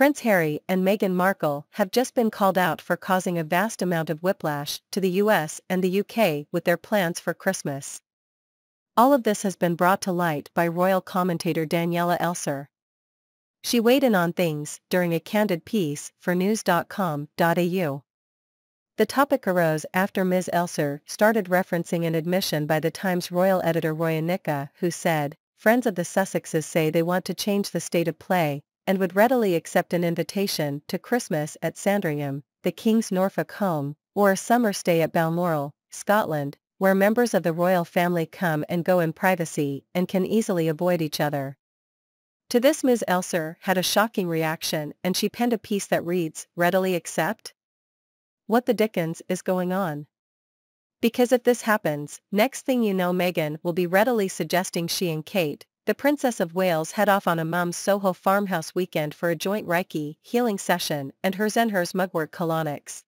Prince Harry and Meghan Markle have just been called out for causing a vast amount of whiplash to the US and the UK with their plans for Christmas. All of this has been brought to light by royal commentator Daniela Elser. She weighed in on things during a candid piece for news.com.au. The topic arose after Ms. Elser started referencing an admission by The Times royal editor Roya Anika who said, Friends of the Sussexes say they want to change the state of play, and would readily accept an invitation to Christmas at Sandringham, the King's Norfolk home, or a summer stay at Balmoral, Scotland, where members of the royal family come and go in privacy and can easily avoid each other. To this Ms. Elser had a shocking reaction and she penned a piece that reads, readily accept? What the dickens is going on? Because if this happens, next thing you know Meghan will be readily suggesting she and Kate, the Princess of Wales head off on a mum's Soho farmhouse weekend for a joint Reiki healing session and hers and hers mugwort colonics.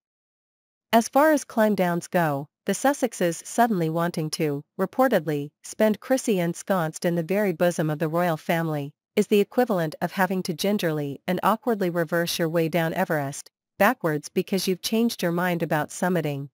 As far as climb downs go, the Sussexes suddenly wanting to, reportedly, spend Chrissy ensconced in the very bosom of the royal family, is the equivalent of having to gingerly and awkwardly reverse your way down Everest, backwards because you've changed your mind about summiting,